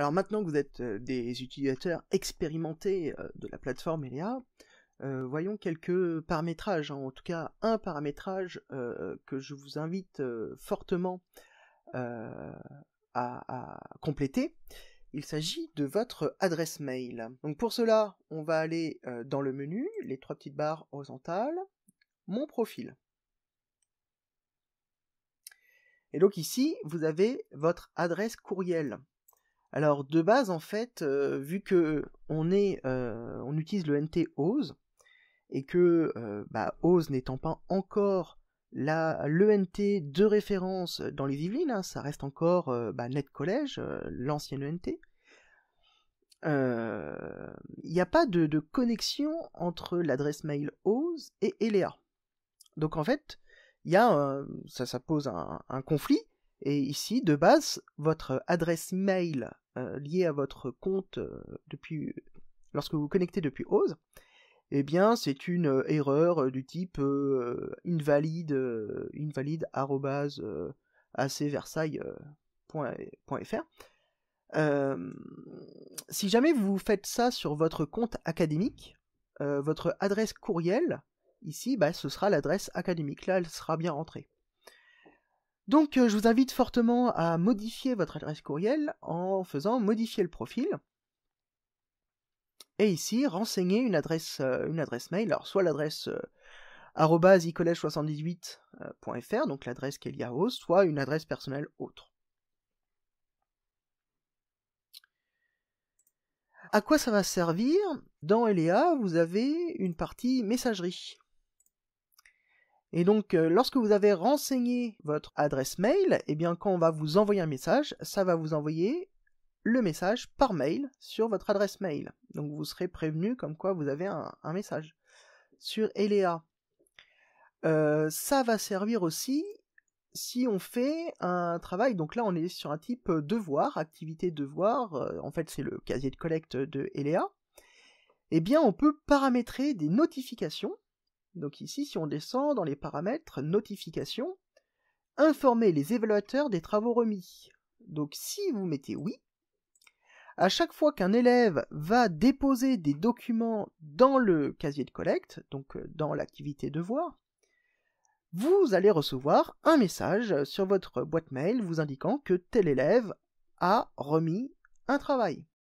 Alors maintenant que vous êtes euh, des utilisateurs expérimentés euh, de la plateforme Elia, euh, voyons quelques paramétrages, hein. en tout cas un paramétrage que je vous invite fortement à, compléter. Il s'agit de votre adresse mail. pour cela, on va aller dans le menu, les trois petites barres horizontales, mon profil. Et donc ici, vous avez votre adresse courriel. Alors de base en fait, euh, vu que on euh, utilise le NT OSE et que euh, bah, OSE n'étant pas encore la, l'ENT de référence dans les Yvelines, hein, ça reste encore bah, Net l'ancienne ENT. Il n'y a pas de, connexion entre l'adresse mail OSE et ELEA. Donc en fait, y a, ça, pose un conflit et ici, de base, votre adresse mail euh, liée à votre compte euh, depuis, lorsque vous vous connectez depuis Ose, eh bien, c'est une euh, erreur du type invalide, invalide acversailles.fr. si jamais vous faites ça sur votre compte académique, votre adresse courriel, ici, bah, ce sera l'adresse académique. Là, elle sera bien rentrée. Donc euh, je vous invite fortement à modifier votre adresse courriel en faisant modifier le profil. Et ici, renseigner une adresse, euh, une adresse mail, alors soit l'adresse euh, icollège78.fr, donc l'adresse qui y soit une adresse personnelle autre. À quoi ça va servir Dans Elea, vous avez une partie messagerie. Et donc, euh, lorsque vous avez renseigné votre adresse mail, eh bien, quand on va vous envoyer un message, ça va vous envoyer le message par mail sur votre adresse mail. Donc, vous serez prévenu comme quoi vous avez un, message. Sur Elea, euh, ça va servir aussi si on fait un travail, donc là on est sur un type euh, devoir, activité devoir, en fait c'est le casier de collecte de Elea, eh bien on peut paramétrer des notifications donc ici, si on descend dans les paramètres, notification, informer les évaluateurs des travaux remis. Donc si vous mettez oui, à chaque fois qu'un élève va déposer des documents dans le casier de collecte, donc euh, dans l'activité devoir, vous allez recevoir un message sur votre boîte mail vous indiquant que tel élève a remis un travail.